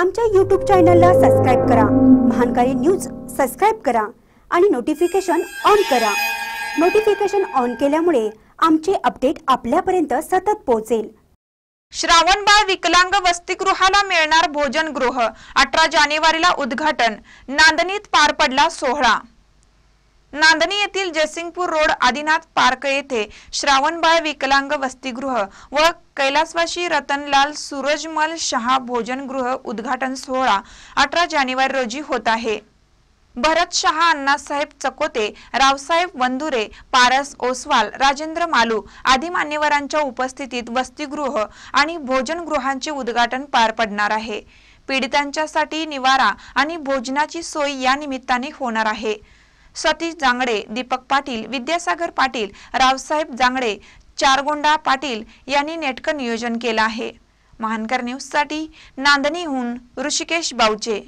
आमच्या यूट्यूब चॅनलला सबस्क्राईब करा महानकारी न्यूज सबस्क्राईब करा आणि नोटिफिकेशन ऑन करा नोटिफिकेशन ऑन केल्यामुळे आमचे अपडेट आपल्यापर्यंत सतत पोहोचेल श्रावणबाळ विकलांग वसतिगृहाला मिळणार भोजनगृह अठरा जानेवारीला उद्घाटन नांदणीत पार पडला सोहळा नांदणी येथील जयसिंगपूर रोड आदिनाथ पार्क येथे श्रावणबाळ विकलांग वसतिगृह व कैलासवासी रतनलाल सूरजमल शहा भोजनगृह उद्घाटन सोहळा अठरा जानेवारी रोजी होत आहे भरत शहा अण्णासाहेब चकोते रावसाहेब वंदुरे पारस ओसवाल राजेंद्र मालू आदी मान्यवरांच्या उपस्थितीत वसतिगृह आणि भोजनगृहांचे उद्घाटन पार पडणार आहे पीडितांच्यासाठी निवारा आणि भोजनाची सोय या निमित्ताने होणार आहे सतीश जांगडे दीपक पाटील विद्यासागर पाटील रावसाहेब जांगडे चारगोंडा पाटील यांनी नेटकं नियोजन केलं आहे महानकर न्यूजसाठी नांदणीहून ऋषिकेश बावचे